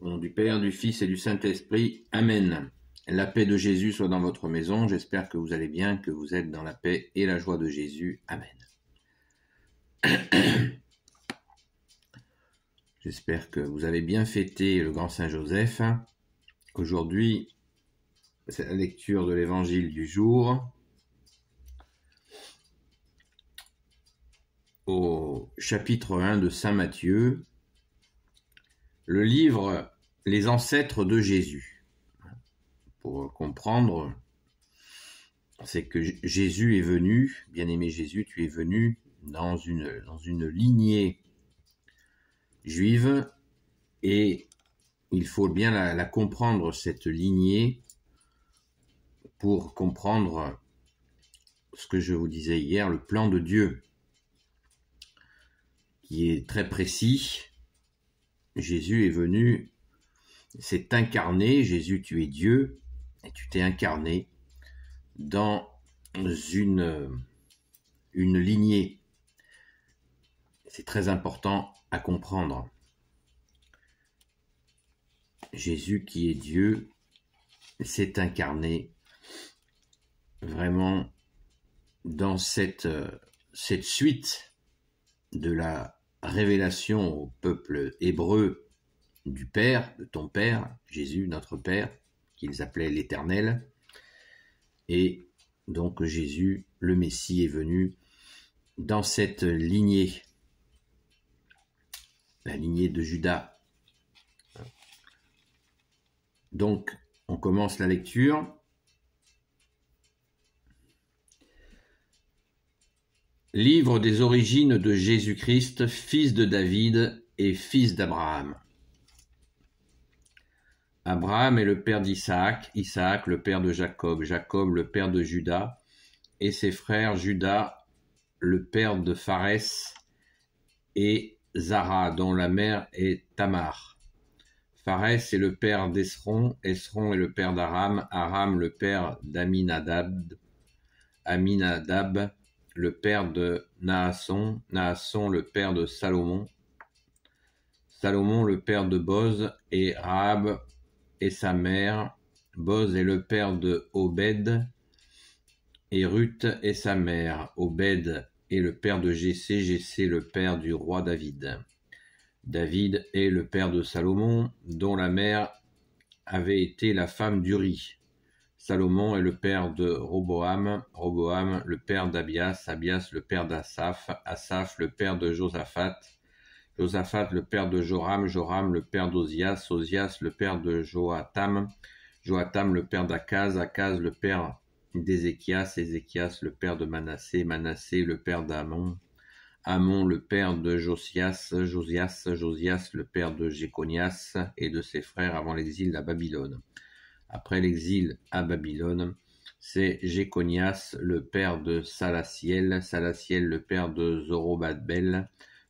Au nom du Père, du Fils et du Saint-Esprit. Amen. La paix de Jésus soit dans votre maison. J'espère que vous allez bien, que vous êtes dans la paix et la joie de Jésus. Amen. J'espère que vous avez bien fêté le grand Saint Joseph. Aujourd'hui, c'est la lecture de l'évangile du jour. Au chapitre 1 de Saint Matthieu, le livre Les ancêtres de Jésus. Pour comprendre, c'est que Jésus est venu, bien-aimé Jésus, tu es venu dans une, dans une lignée juive et il faut bien la, la comprendre, cette lignée, pour comprendre ce que je vous disais hier, le plan de Dieu, qui est très précis, Jésus est venu, s'est incarné, Jésus tu es Dieu, et tu t'es incarné dans une, une lignée. C'est très important à comprendre. Jésus qui est Dieu s'est incarné vraiment dans cette, cette suite de la révélation au peuple hébreu du Père, de ton Père, Jésus, notre Père, qu'ils appelaient l'Éternel. Et donc Jésus, le Messie, est venu dans cette lignée, la lignée de Judas. Donc, on commence la lecture. Livre des origines de Jésus-Christ, fils de David et fils d'Abraham. Abraham est le père d'Isaac, Isaac le père de Jacob, Jacob le père de Judas, et ses frères Judas le père de Pharès et Zara, dont la mère est Tamar. Pharès est le père d'Esron, Esron est le père d'Aram, Aram le père d'Aminadab, Aminadab le père de Naasson, Naasson le père de Salomon, Salomon le père de Boz et Rab et sa mère, Boz est le père de Obed et Ruth et sa mère, Obed est le père de Jessé, Jessé le père du roi David. David est le père de Salomon, dont la mère avait été la femme d'Uri. Salomon est le père de Roboam, Roboam le père d'Abias, Abias le père d'Asaph, Asaph le père de Josaphat, Josaphat le père de Joram, Joram le père d'Ozias, Ozias le père de Joatam, Joatam le père d'Akaz, Akaz le père d'Ézéchias, Ézéchias le père de Manassé, Manassé le père d'Amon, Amon le père de Josias, Josias, Josias le père de Jéconias et de ses frères avant l'exil à Babylone. Après l'exil à Babylone, c'est Jéconias le père de Salaciel, Salaciel le père de Zorobabel,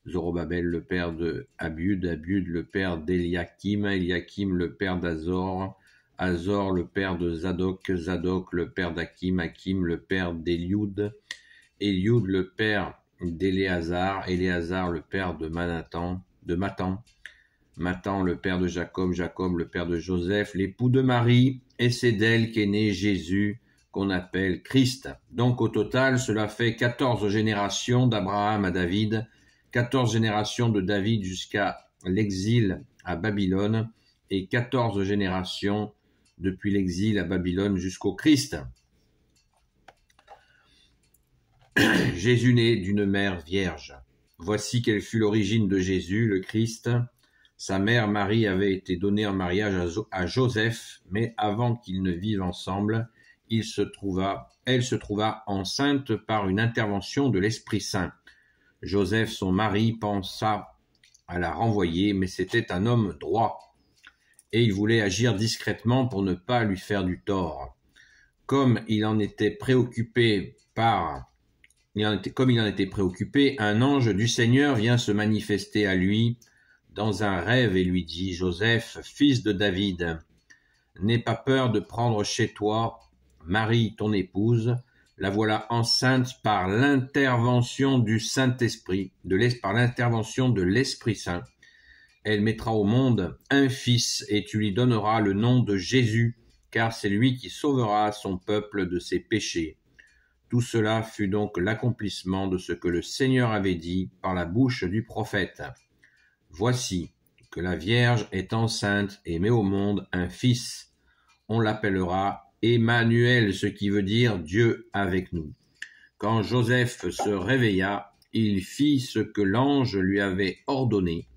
Zorobabel le père de Abiud, le père d'Eliakim, Eliakim le père d'Azor, Azor le père de Zadok, Zadok le père d'Akim, Akim le père d'Eliud, Eliud le père d'Éléazar, Éléazar le père de Manatan, de Matan, Matan, le père de Jacob, Jacob, le père de Joseph, l'époux de Marie, et c'est d'elle qu'est né Jésus, qu'on appelle Christ. Donc au total, cela fait 14 générations d'Abraham à David, 14 générations de David jusqu'à l'exil à Babylone, et 14 générations depuis l'exil à Babylone jusqu'au Christ. Jésus né d'une mère vierge. Voici quelle fut l'origine de Jésus, le Christ, sa mère Marie avait été donnée en mariage à, Joseph, mais avant qu'ils ne vivent ensemble, il se trouva, elle se trouva enceinte par une intervention de l'Esprit Saint. Joseph, son mari, pensa à la renvoyer, mais c'était un homme droit, et il voulait agir discrètement pour ne pas lui faire du tort. Comme il en était préoccupé par comme il en était préoccupé, un ange du Seigneur vient se manifester à lui dans un rêve et lui dit, Joseph, fils de David, n'aie pas peur de prendre chez toi Marie, ton épouse, la voilà enceinte par l'intervention du Saint-Esprit, par l'intervention de l'Esprit Saint. Elle mettra au monde un fils et tu lui donneras le nom de Jésus, car c'est lui qui sauvera son peuple de ses péchés. Tout cela fut donc l'accomplissement de ce que le Seigneur avait dit par la bouche du prophète. Voici que la Vierge est enceinte et met au monde un fils. On l'appellera Emmanuel, ce qui veut dire Dieu avec nous. Quand Joseph se réveilla, il fit ce que l'ange lui avait ordonné,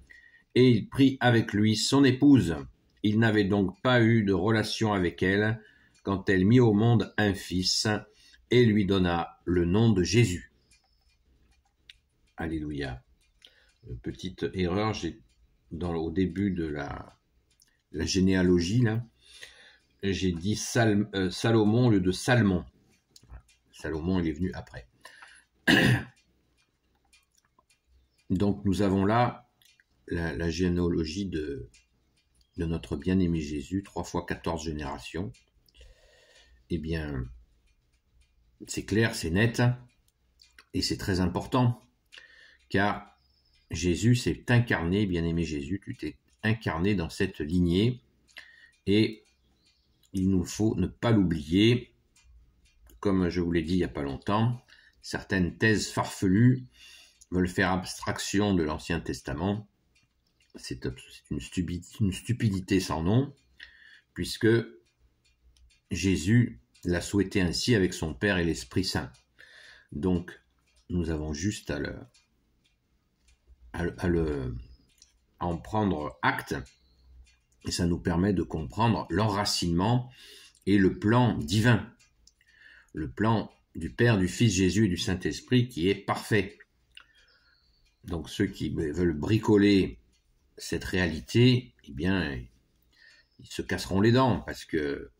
et il prit avec lui son épouse. Il n'avait donc pas eu de relation avec elle quand elle mit au monde un fils et lui donna le nom de Jésus. Alléluia. Euh, petite erreur, j'ai dans, au début de la, la généalogie, là, j'ai dit euh, Salomon au lieu de Salmon. Salomon, il est venu après. Donc nous avons là la, généalogie de, de notre bien-aimé Jésus, 3 fois 14 générations. Eh bien, c'est clair, c'est net, hein, et c'est très important, car Jésus s'est incarné, bien-aimé Jésus, tu t'es incarné dans cette lignée et il nous faut ne pas l'oublier. Comme je vous l'ai dit il n'y a pas longtemps, certaines thèses farfelues veulent faire abstraction de l'Ancien Testament. C'est une, stupidité sans nom, puisque Jésus l'a souhaité ainsi avec son Père et l'Esprit Saint. Donc, nous avons juste à l'heure à, le, en prendre acte et ça nous permet de comprendre l'enracinement et le plan divin, le plan du Père, du Fils Jésus et du Saint-Esprit qui est parfait. Donc ceux qui ben, veulent bricoler cette réalité, eh bien, ils se casseront les dents parce que,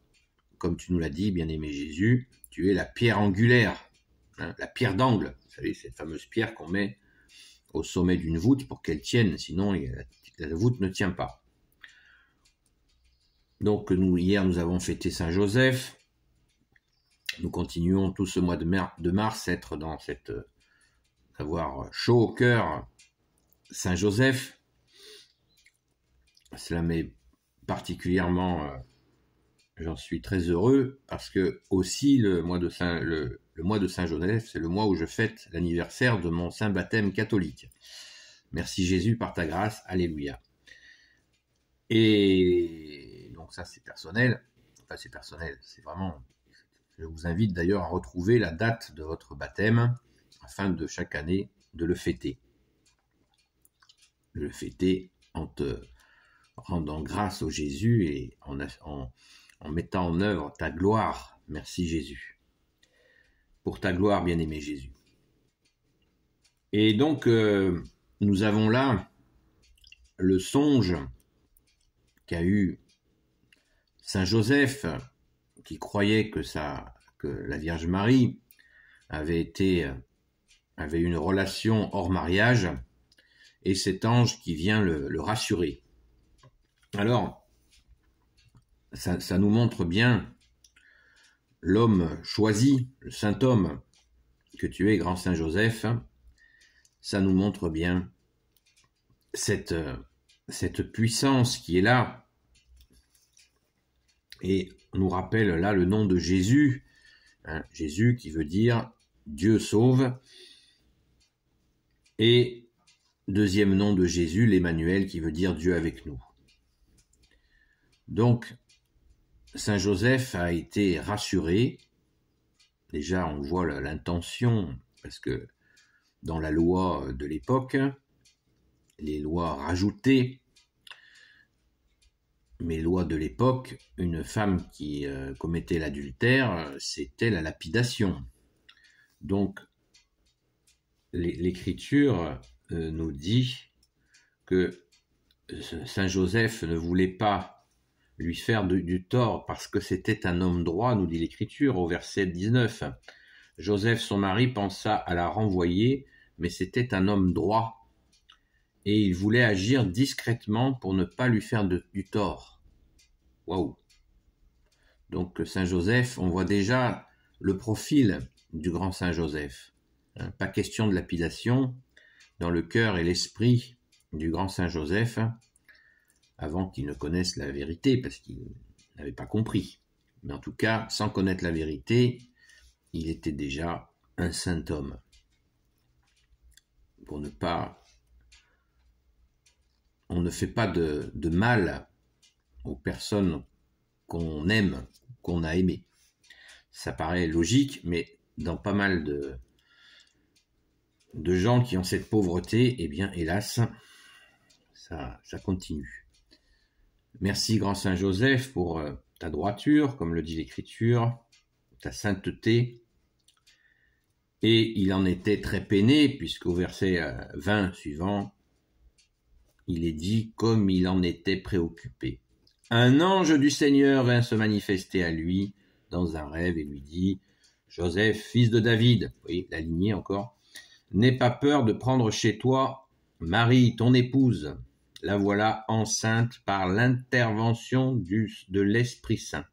comme tu nous l'as dit, bien-aimé Jésus, tu es la pierre angulaire, hein, la pierre d'angle. Vous savez, cette fameuse pierre qu'on met au sommet d'une voûte pour qu'elle tienne, sinon la voûte ne tient pas. Donc nous, hier, nous avons fêté Saint Joseph. Nous continuons tout ce mois de, mars être dans cette avoir chaud au cœur Saint Joseph. Cela m'est particulièrement euh, J'en suis très heureux parce que aussi le mois de Saint, le, mois de Saint Joseph, c'est le mois où je fête l'anniversaire de mon saint baptême catholique. Merci Jésus par ta grâce, alléluia. Et donc ça c'est personnel, enfin c'est personnel, c'est vraiment. Je vous invite d'ailleurs à retrouver la date de votre baptême afin de chaque année de le fêter. le fêter en te rendant grâce au Jésus et en en mettant en œuvre ta gloire. Merci Jésus. Pour ta gloire, bien-aimé Jésus. Et donc, euh, nous avons là le songe qu'a eu Saint Joseph, qui croyait que, ça, que la Vierge Marie avait été avait une relation hors mariage, et cet ange qui vient le, le rassurer. Alors, ça, nous montre bien l'homme choisi, le saint homme que tu es, grand Saint Joseph, hein. ça nous montre bien cette, euh, cette puissance qui est là et on nous rappelle là le nom de Jésus, hein. Jésus qui veut dire Dieu sauve, et deuxième nom de Jésus, l'Emmanuel qui veut dire Dieu avec nous. Donc Saint Joseph a été rassuré. Déjà, on voit l'intention, parce que dans la loi de l'époque, les lois rajoutées, mais lois de l'époque, une femme qui euh, commettait l'adultère, c'était la lapidation. Donc, l'Écriture euh, nous dit que Saint Joseph ne voulait pas lui faire du, tort parce que c'était un homme droit, nous dit l'Écriture au verset 19. Joseph, son mari, pensa à la renvoyer, mais c'était un homme droit, et il voulait agir discrètement pour ne pas lui faire du tort. Waouh Donc Saint Joseph, on voit déjà le profil du grand Saint Joseph. Hein. Pas question de lapidation dans le cœur et l'esprit du grand Saint Joseph. Hein avant qu'ils ne connaissent la vérité, parce qu'il n'avait pas compris. Mais en tout cas, sans connaître la vérité, il était déjà un saint homme. Pour ne pas. On ne fait pas de, mal aux personnes qu'on aime, qu'on a aimées. Ça paraît logique, mais dans pas mal de, de gens qui ont cette pauvreté, eh bien, hélas, ça continue. Merci, grand Saint Joseph, pour euh, ta droiture, comme le dit l'Écriture, ta sainteté. Et il en était très peiné, puisqu'au verset 20 euh, suivant, il est dit comme il en était préoccupé. Un ange du Seigneur vint se manifester à lui dans un rêve et lui dit, Joseph, fils de David, oui, la lignée encore, n'aie pas peur de prendre chez toi Marie, ton épouse, la voilà enceinte par l'intervention de l'Esprit Saint.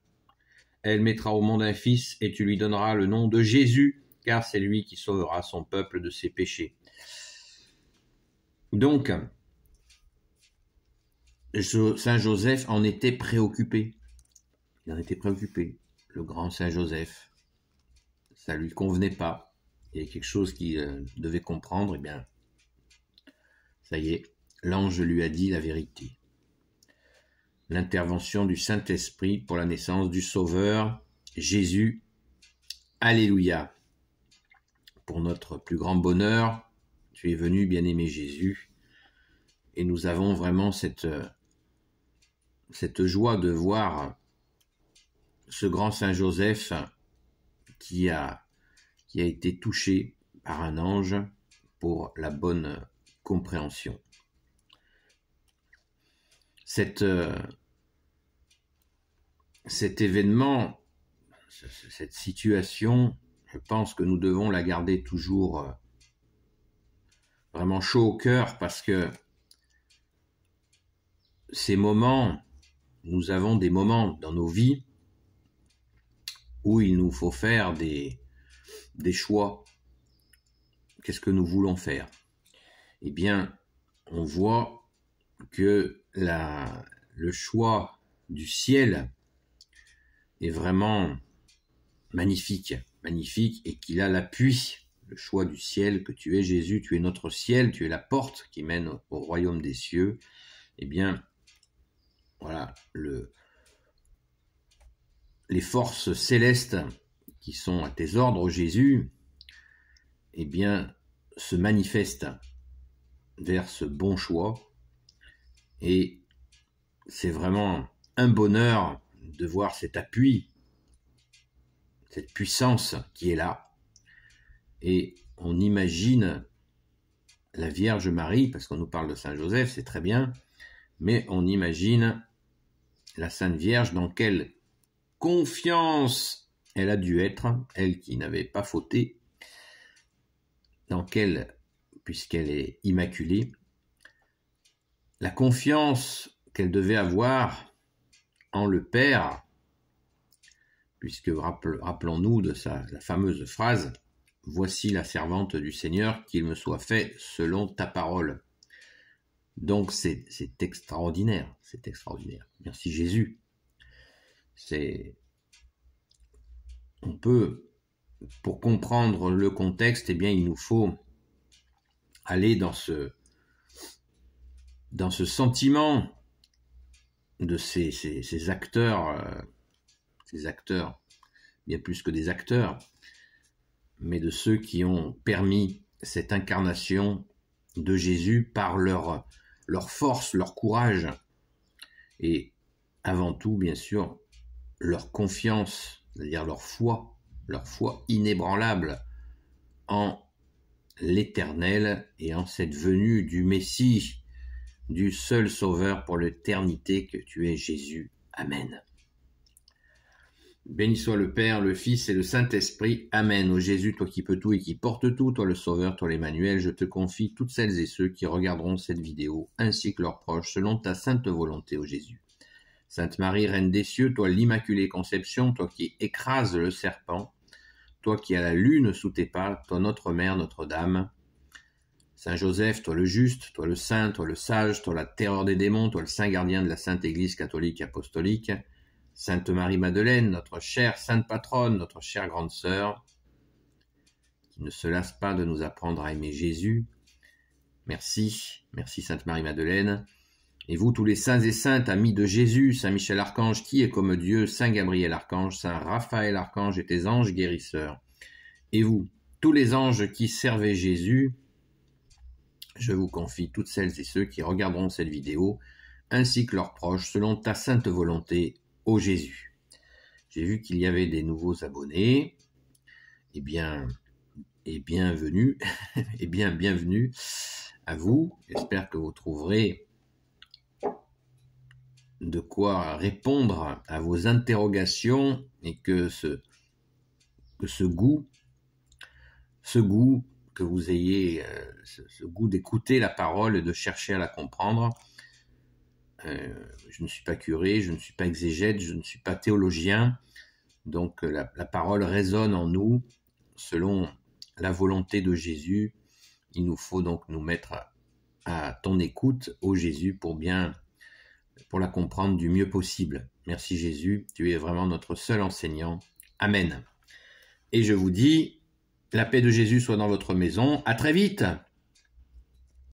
Elle mettra au monde un fils et tu lui donneras le nom de Jésus, car c'est lui qui sauvera son peuple de ses péchés. Donc, Saint Joseph en était préoccupé. Il en était préoccupé. Le grand Saint Joseph, ça ne lui convenait pas. Il y a quelque chose qu'il euh, devait comprendre. Et eh bien, ça y est, l'ange lui a dit la vérité. L'intervention du Saint-Esprit pour la naissance du Sauveur, Jésus. Alléluia. Pour notre plus grand bonheur, tu es venu, bien-aimé Jésus, et nous avons vraiment cette, euh, cette joie de voir ce grand Saint Joseph qui a, qui a été touché par un ange pour la bonne compréhension cette, euh, cet événement, cette situation, je pense que nous devons la garder toujours euh, vraiment chaud au cœur parce que ces moments, nous avons des moments dans nos vies où il nous faut faire des, des choix. Qu'est-ce que nous voulons faire Eh bien, on voit que le choix du ciel est vraiment magnifique, magnifique, et qu'il a l'appui, le choix du ciel, que tu es Jésus, tu es notre ciel, tu es la porte qui mène au, royaume des cieux, eh bien, voilà, le, les forces célestes qui sont à tes ordres, Jésus, eh bien, se manifestent vers ce bon choix et c'est vraiment un bonheur de voir cet appui, cette puissance qui est là. Et on imagine la Vierge Marie, parce qu'on nous parle de Saint Joseph, c'est très bien, mais on imagine la Sainte Vierge dans quelle confiance elle a dû être, elle qui n'avait pas fauté, dans quelle, puisqu'elle est immaculée, la confiance qu'elle devait avoir en le Père, puisque rappelons-nous de la fameuse phrase Voici la servante du Seigneur, qu'il me soit fait selon ta parole. Donc c'est extraordinaire, c'est extraordinaire. Merci Jésus. C'est on peut pour comprendre le contexte, eh bien il nous faut aller dans ce dans ce sentiment de ces, acteurs, euh, ces acteurs, bien plus que des acteurs, mais de ceux qui ont permis cette incarnation de Jésus par leur, leur force, leur courage, et avant tout, bien sûr, leur confiance, c'est-à-dire leur foi, leur foi inébranlable en l'Éternel et en cette venue du Messie du seul Sauveur pour l'éternité que tu es Jésus. Amen. Béni soit le Père, le Fils et le Saint-Esprit. Amen. Ô Jésus, toi qui peux tout et qui porte tout, toi le Sauveur, toi l'Emmanuel, je te confie toutes celles et ceux qui regarderont cette vidéo, ainsi que leurs proches, selon ta sainte volonté, ô Jésus. Sainte Marie, Reine des cieux, toi l'Immaculée Conception, toi qui écrases le serpent, toi qui as la lune sous tes pas, toi notre Mère, Notre-Dame, Saint Joseph, toi le juste, toi le saint, toi le sage, toi la terreur des démons, toi le saint gardien de la sainte Église catholique apostolique, Sainte Marie-Madeleine, notre chère sainte patronne, notre chère grande sœur, qui ne se lasse pas de nous apprendre à aimer Jésus. Merci, merci Sainte Marie-Madeleine. Et vous, tous les saints et saintes, amis de Jésus, Saint Michel Archange, qui est comme Dieu, Saint Gabriel Archange, Saint Raphaël Archange et tes anges guérisseurs. Et vous, tous les anges qui servaient Jésus, je vous confie toutes celles et ceux qui regarderont cette vidéo, ainsi que leurs proches, selon ta sainte volonté, ô Jésus. J'ai vu qu'il y avait des nouveaux abonnés. Eh bien, et bienvenue, et eh bien bienvenue à vous. J'espère que vous trouverez de quoi répondre à vos interrogations et que ce, que ce goût, ce goût que vous ayez euh, ce, goût d'écouter la parole et de chercher à la comprendre. Euh, je ne suis pas curé, je ne suis pas exégète, je ne suis pas théologien. Donc euh, la, parole résonne en nous selon la volonté de Jésus. Il nous faut donc nous mettre à, à ton écoute, ô Jésus, pour bien pour la comprendre du mieux possible. Merci Jésus, tu es vraiment notre seul enseignant. Amen. Et je vous dis la paix de Jésus soit dans votre maison. À très vite!